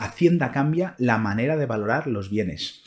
Hacienda cambia la manera de valorar los bienes.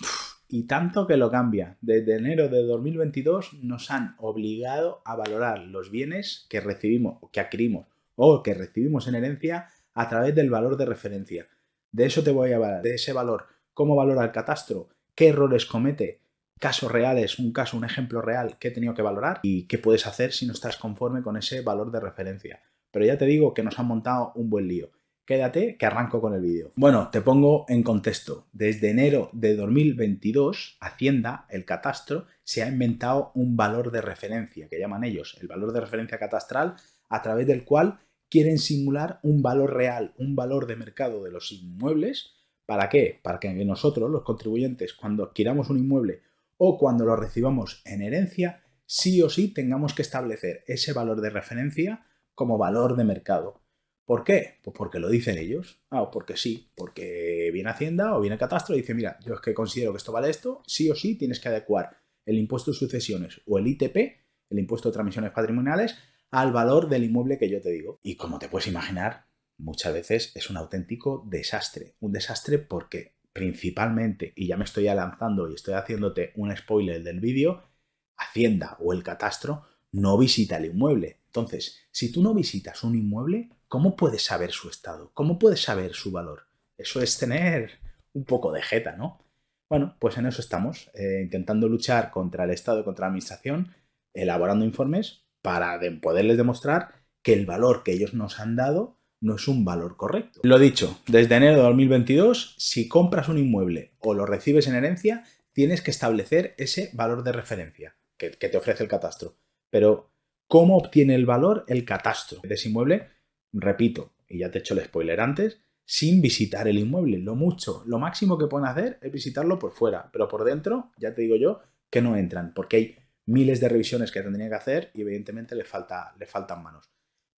Y tanto que lo cambia. Desde enero de 2022 nos han obligado a valorar los bienes que recibimos, que adquirimos o que recibimos en herencia a través del valor de referencia. De eso te voy a hablar, de ese valor, cómo valora el catastro, qué errores comete, casos reales, un caso, un ejemplo real que he tenido que valorar y qué puedes hacer si no estás conforme con ese valor de referencia. Pero ya te digo que nos han montado un buen lío. Quédate que arranco con el vídeo. Bueno, te pongo en contexto. Desde enero de 2022, Hacienda, el catastro, se ha inventado un valor de referencia, que llaman ellos, el valor de referencia catastral, a través del cual quieren simular un valor real, un valor de mercado de los inmuebles. ¿Para qué? Para que nosotros, los contribuyentes, cuando adquiramos un inmueble o cuando lo recibamos en herencia, sí o sí tengamos que establecer ese valor de referencia como valor de mercado. ¿Por qué? Pues porque lo dicen ellos. Ah, porque sí, porque viene Hacienda o viene Catastro y dice, mira, yo es que considero que esto vale esto, sí o sí tienes que adecuar el impuesto de sucesiones o el ITP, el impuesto de transmisiones patrimoniales, al valor del inmueble que yo te digo. Y como te puedes imaginar, muchas veces es un auténtico desastre. Un desastre porque principalmente, y ya me estoy lanzando y estoy haciéndote un spoiler del vídeo, Hacienda o el Catastro no visita el inmueble. Entonces, si tú no visitas un inmueble, ¿cómo puede saber su estado? ¿Cómo puede saber su valor? Eso es tener un poco de jeta, ¿no? Bueno, pues en eso estamos, eh, intentando luchar contra el Estado, contra la Administración, elaborando informes para poderles demostrar que el valor que ellos nos han dado no es un valor correcto. Lo dicho, desde enero de 2022, si compras un inmueble o lo recibes en herencia, tienes que establecer ese valor de referencia que, que te ofrece el catastro. Pero, ¿cómo obtiene el valor el catastro de ese inmueble? repito, y ya te he hecho el spoiler antes, sin visitar el inmueble. Lo mucho, lo máximo que pueden hacer es visitarlo por fuera, pero por dentro, ya te digo yo, que no entran, porque hay miles de revisiones que tendrían que hacer y evidentemente les, falta, faltan manos.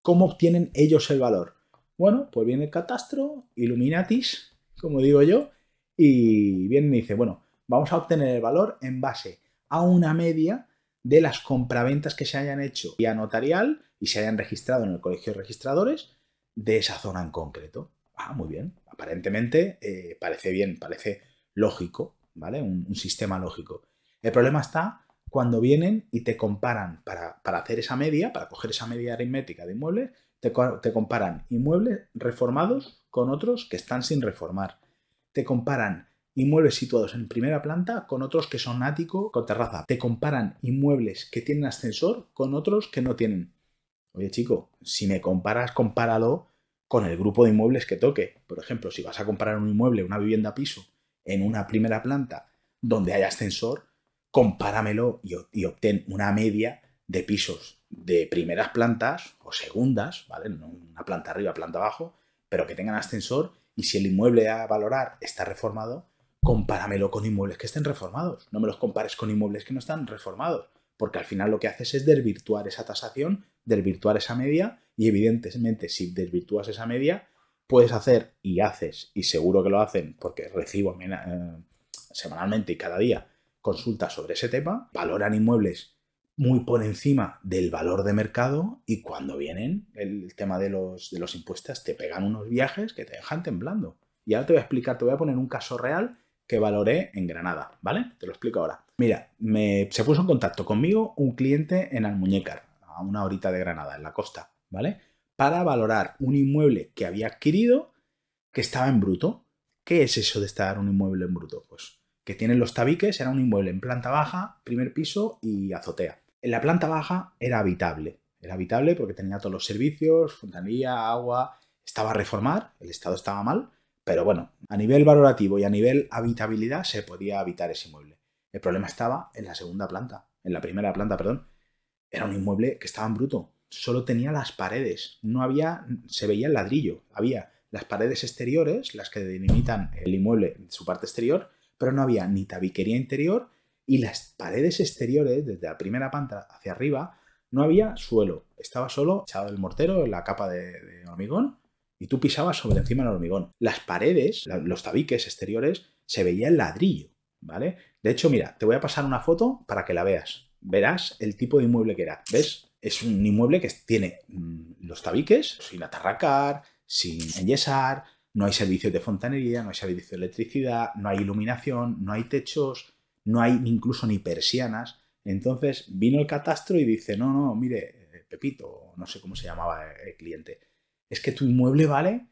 ¿Cómo obtienen ellos el valor? Bueno, pues viene el catastro, Illuminatis, como digo yo, y viene y dice, bueno, vamos a obtener el valor en base a una media de las compraventas que se hayan hecho a notarial y se hayan registrado en el colegio de registradores de esa zona en concreto. Ah, muy bien. Aparentemente eh, parece bien, parece lógico, ¿vale? Un, sistema lógico. El problema está cuando vienen y te comparan para, hacer esa media, para coger esa media aritmética de inmuebles, te, te comparan inmuebles reformados con otros que están sin reformar. Te comparan inmuebles situados en primera planta con otros que son ático con terraza. Te comparan inmuebles que tienen ascensor con otros que no tienen. Oye, chico, si me comparas, compáralo con el grupo de inmuebles que toque. Por ejemplo, si vas a comprar un inmueble, una vivienda a piso, en una primera planta donde hay ascensor, compáramelo y, obtén una media de pisos de primeras plantas o segundas, ¿vale? Una planta arriba, planta abajo, pero que tengan ascensor y si el inmueble a valorar está reformado, compáramelo con inmuebles que estén reformados. No me los compares con inmuebles que no están reformados porque al final lo que haces es desvirtuar esa tasación, desvirtuar esa media y evidentemente si desvirtúas esa media, puedes hacer y haces, y seguro que lo hacen porque recibo eh, semanalmente y cada día consultas sobre ese tema, valoran inmuebles muy por encima del valor de mercado y cuando vienen el tema de los, de los impuestos te pegan unos viajes que te dejan temblando. Y ahora te voy a explicar, te voy a poner un caso real que valoré en Granada, ¿vale? Te lo explico ahora. Mira, me, se puso en contacto conmigo un cliente en Almuñécar, a una horita de Granada, en la costa, ¿vale? Para valorar un inmueble que había adquirido que estaba en bruto. ¿Qué es eso de estar un inmueble en bruto? Pues que tienen los tabiques, era un inmueble en planta baja, primer piso y azotea. En la planta baja era habitable, era habitable porque tenía todos los servicios, fontanería, agua, estaba a reformar, el estado estaba mal, pero bueno, a nivel valorativo y a nivel habitabilidad se podía habitar ese inmueble. El problema estaba en la segunda planta, en la primera planta, perdón. Era un inmueble que estaba en bruto, solo tenía las paredes, no había, se veía el ladrillo, había las paredes exteriores, las que delimitan el inmueble en su parte exterior, pero no había ni tabiquería interior y las paredes exteriores, desde la primera planta hacia arriba, no había suelo, estaba solo echado el mortero, la capa de, de hormigón y tú pisabas sobre encima del hormigón. Las paredes, los tabiques exteriores, se veía el ladrillo, ¿vale? De hecho, mira, te voy a pasar una foto para que la veas. Verás el tipo de inmueble que era. ¿Ves? Es un inmueble que tiene mm, los tabiques sin atarracar, sin enyesar, no hay servicios de fontanería, no hay servicio de electricidad, no hay iluminación, no hay techos, no hay incluso ni persianas. Entonces vino el catastro y dice, no, no, mire, eh, Pepito, no sé cómo se llamaba el cliente, es que tu inmueble vale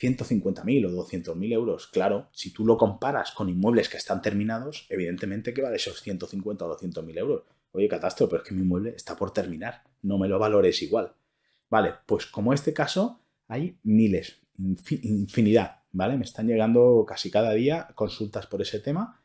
150.000 o 200.000 euros. Claro, si tú lo comparas con inmuebles que están terminados, evidentemente que vale esos 150 o 200.000 euros. Oye, catastro, pero es que mi inmueble está por terminar, no me lo valores igual. Vale, pues como este caso, hay miles, infinidad, ¿vale? Me están llegando casi cada día consultas por ese tema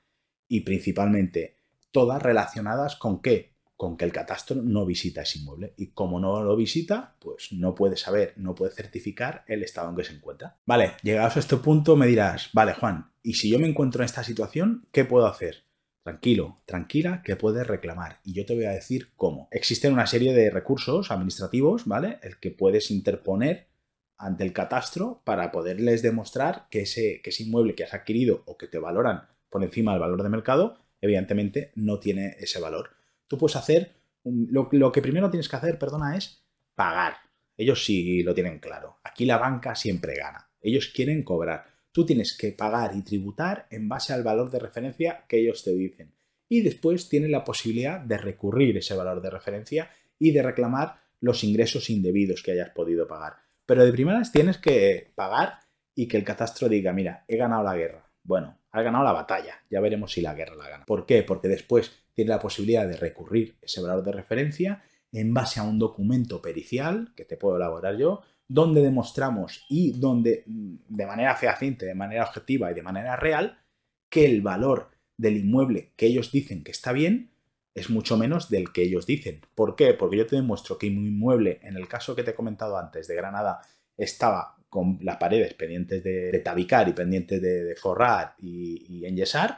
y principalmente todas relacionadas con qué? con que el catastro no visita ese inmueble. Y como no lo visita, pues no puede saber, no puede certificar el estado en que se encuentra. Vale, llegados a este punto me dirás, vale Juan, ¿y si yo me encuentro en esta situación, qué puedo hacer? Tranquilo, tranquila, que puedes reclamar. Y yo te voy a decir cómo. Existen una serie de recursos administrativos, ¿vale? El que puedes interponer ante el catastro para poderles demostrar que ese, que ese inmueble que has adquirido o que te valoran por encima del valor de mercado, evidentemente no tiene ese valor Tú puedes hacer, lo, que primero tienes que hacer, perdona, es pagar. Ellos sí lo tienen claro. Aquí la banca siempre gana. Ellos quieren cobrar. Tú tienes que pagar y tributar en base al valor de referencia que ellos te dicen. Y después tienes la posibilidad de recurrir ese valor de referencia y de reclamar los ingresos indebidos que hayas podido pagar. Pero de primeras tienes que pagar y que el catastro diga, mira, he ganado la guerra. Bueno, ha ganado la batalla. Ya veremos si la guerra la gana. ¿Por qué? Porque después tiene la posibilidad de recurrir ese valor de referencia en base a un documento pericial que te puedo elaborar yo, donde demostramos y donde mm, de manera fehaciente, de manera objetiva y de manera real, que el valor del inmueble que ellos dicen que está bien es mucho menos del que ellos dicen. ¿Por qué? Porque yo te demuestro que mi inmueble, en el caso que te he comentado antes de Granada, estaba con las paredes pendientes de, tabicar y pendientes de, forrar y, y enyesar,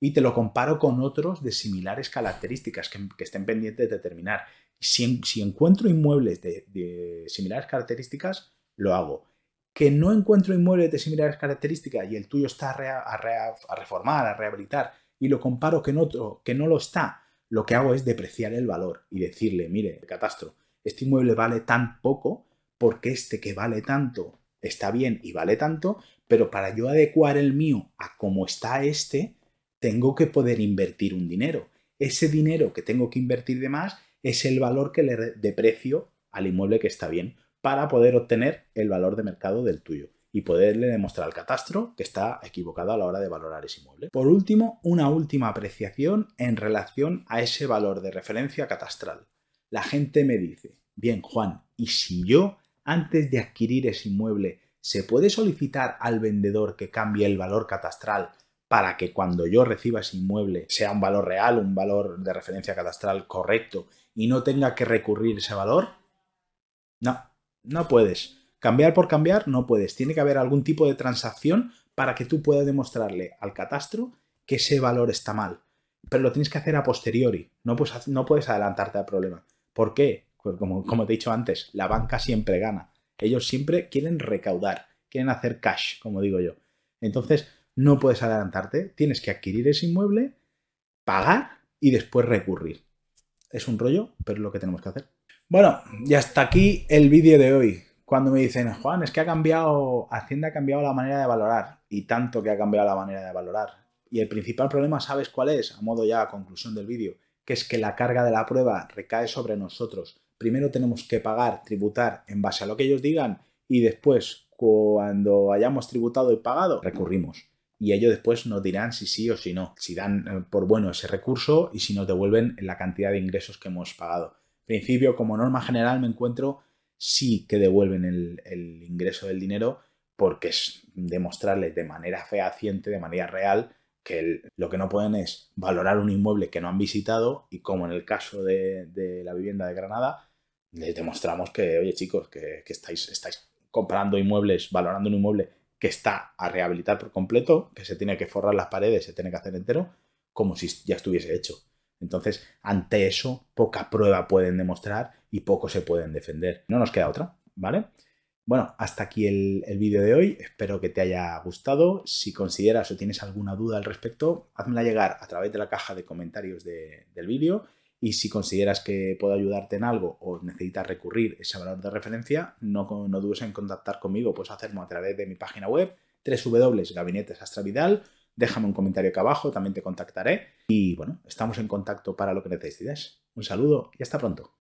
y te lo comparo con otros de similares características que, estén pendientes de terminar. Si, encuentro inmuebles de, similares características, lo hago. Que no encuentro inmuebles de similares características y el tuyo está a, reformar, a rehabilitar, y lo comparo con otro, que no lo está, lo que hago es depreciar el valor y decirle, mire, catastro, este inmueble vale tan poco porque este que vale tanto está bien y vale tanto, pero para yo adecuar el mío a cómo está este, tengo que poder invertir un dinero. Ese dinero que tengo que invertir de más es el valor que le deprecio al inmueble que está bien para poder obtener el valor de mercado del tuyo y poderle demostrar al catastro que está equivocado a la hora de valorar ese inmueble. Por último, una última apreciación en relación a ese valor de referencia catastral. La gente me dice, bien Juan, ¿y si yo antes de adquirir ese inmueble se puede solicitar al vendedor que cambie el valor catastral para que cuando yo reciba ese inmueble sea un valor real, un valor de referencia catastral correcto y no tenga que recurrir ese valor? No, no puedes. Cambiar por cambiar no puedes. Tiene que haber algún tipo de transacción para que tú puedas demostrarle al catastro que ese valor está mal. Pero lo tienes que hacer a posteriori. No puedes, adelantarte al problema. ¿Por qué? Pues como, como te he dicho antes, la banca siempre gana. Ellos siempre quieren recaudar, quieren hacer cash, como digo yo. Entonces, no puedes adelantarte, tienes que adquirir ese inmueble, pagar y después recurrir. Es un rollo, pero es lo que tenemos que hacer. Bueno, y hasta aquí el vídeo de hoy. Cuando me dicen, Juan, es que ha cambiado, Hacienda ha cambiado la manera de valorar, y tanto que ha cambiado la manera de valorar. Y el principal problema, ¿sabes cuál es? A modo ya, a conclusión del vídeo, que es que la carga de la prueba recae sobre nosotros. Primero tenemos que pagar, tributar en base a lo que ellos digan, y después, cuando hayamos tributado y pagado, recurrimos y ellos después nos dirán si sí o si no, si dan eh, por bueno ese recurso y si nos devuelven la cantidad de ingresos que hemos pagado. En principio, como norma general, me encuentro sí que devuelven el, ingreso del dinero porque es demostrarles de manera fehaciente, de manera real, que lo que no pueden es valorar un inmueble que no han visitado y como en el caso de, la vivienda de Granada, les demostramos que, oye chicos, que, que estáis, estáis comprando inmuebles, valorando un inmueble que está a rehabilitar por completo, que se tiene que forrar las paredes, se tiene que hacer entero, como si ya estuviese hecho. Entonces, ante eso, poca prueba pueden demostrar y poco se pueden defender. No nos queda otra, ¿vale? Bueno, hasta aquí el, vídeo de hoy. Espero que te haya gustado. Si consideras o tienes alguna duda al respecto, házmela llegar a través de la caja de comentarios del vídeo y si consideras que puedo ayudarte en algo o necesitas recurrir ese valor de referencia, no, dudes en contactar conmigo, puedes hacerlo a través de mi página web www.gabinetesastravidal, déjame un comentario acá abajo, también te contactaré y bueno, estamos en contacto para lo que necesites. Un saludo y hasta pronto.